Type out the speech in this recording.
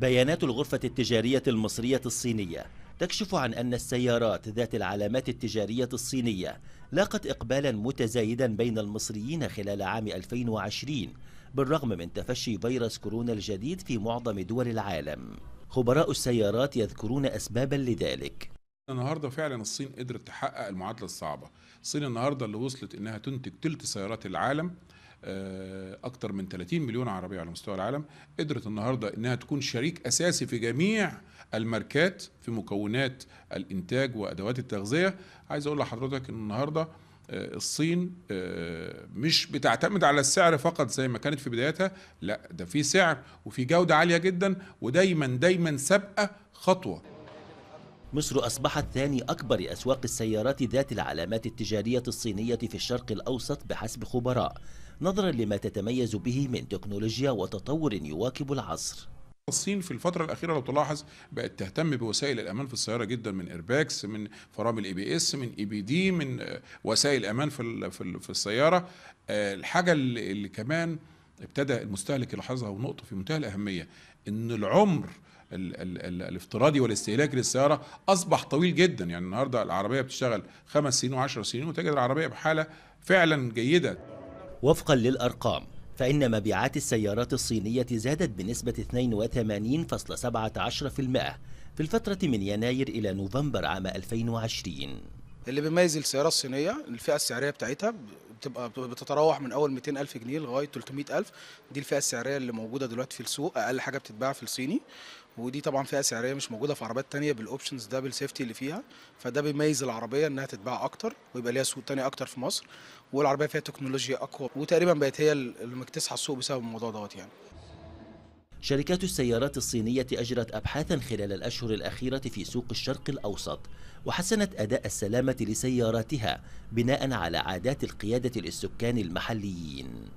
بيانات الغرفة التجارية المصرية الصينية تكشف عن أن السيارات ذات العلامات التجارية الصينية لاقت إقبالا متزايدا بين المصريين خلال عام 2020 بالرغم من تفشي فيروس كورونا الجديد في معظم دول العالم خبراء السيارات يذكرون أسبابا لذلك النهارده فعلا الصين قدرت تحقق المعادله الصعبه الصين النهارده اللي وصلت انها تنتج ثلث سيارات العالم آه، اكتر من 30 مليون عربيه على مستوى العالم قدرت النهارده انها تكون شريك اساسي في جميع الماركات في مكونات الانتاج وادوات التغذيه عايز اقول لحضرتك ان النهارده آه، الصين آه، مش بتعتمد على السعر فقط زي ما كانت في بدايتها لا ده في سعر وفي جودة عالية جدا ودايما دايما سابقة خطوة مصر أصبحت ثاني أكبر أسواق السيارات ذات العلامات التجارية الصينية في الشرق الأوسط بحسب خبراء نظرا لما تتميز به من تكنولوجيا وتطور يواكب العصر الصين في الفترة الأخيرة لو تلاحظ بقت تهتم بوسائل الأمان في السيارة جدا من إيرباكس من فرامل إي بي إس من إي بي دي من وسائل أمان في في السيارة آه، الحاجة اللي كمان ابتدى المستهلك يلاحظها ونقطة في منتهى الأهمية إن العمر الـ الـ الـ الافتراضي والاستهلاك للسيارة أصبح طويل جدا يعني النهاردة العربية بتشتغل خمس سنين وعشر سنين وتجد العربية بحالة فعلا جيدة وفقا للأرقام فإن مبيعات السيارات الصينية زادت بنسبة 82.17% في الفترة من يناير إلى نوفمبر عام 2020 اللي بيميز السيارة الصينية الفئة السعرية بتاعتها بتبقى بتتراوح من أول 200 ألف جنيه لغاية 300 ألف دي الفئة السعرية اللي موجودة دلوقتي في السوق أقل حاجة بتتباع في الصيني ودي طبعا فئه سعريه مش موجوده في عربيات تانية بالاوبشنز ده بالسيفتي اللي فيها فده بيميز العربيه انها تتباع اكتر ويبقى ليها سوق تاني اكتر في مصر والعربيه فيها تكنولوجيا اقوى وتقريبا بقت هي اللي مكتسحه السوق بسبب الموضوع دوت يعني شركات السيارات الصينية أجرت أبحاثا خلال الأشهر الأخيرة في سوق الشرق الأوسط وحسنت أداء السلامة لسياراتها بناء على عادات القيادة للسكان المحليين